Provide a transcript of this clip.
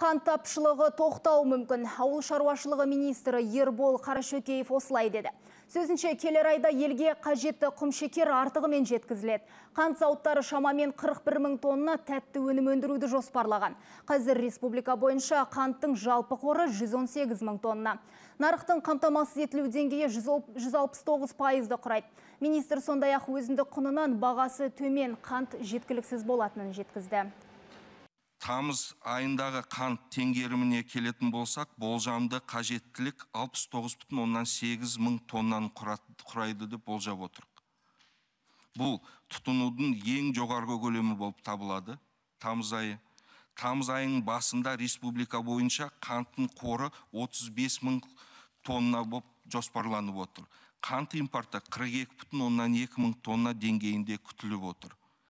Қан тапшылығы тоқтау мүмкін. Ауыл шаруашылығы министрі Ербол Қарашөкеев осылай деді. Сөзінше келер айда елге қажетті құмшекер артығымен жеткізіледі. Қант зауыттары шамамен 41 мың тонна тәтті өнім өндіруді жоспарлаған. Қазір республика бойынша қанттың жалпы қоры 118 мың тонна. Нарықтың қамтамасыз етілу деңгейі 169 пайызды құрайды. Министр сондай ақ өзіндік құнынан бағасы төмен қант жеткіліксіз болатынын жеткізді тамыз айындағы қант теңгеріміне келетін болсақ болжамды қажеттілік оннан сегіз мың тоннаны құрайды деп болжап отырық. бұл тұтынудың ең жоғарғы көлемі болып табылады тамыз айы тамыз айының басында республика бойынша қанттың қоры 35 мың тонна болып жоспарланып отыр қант импорты екі бүтін оннан екі мың тонна деңгейінде күтіліп отыр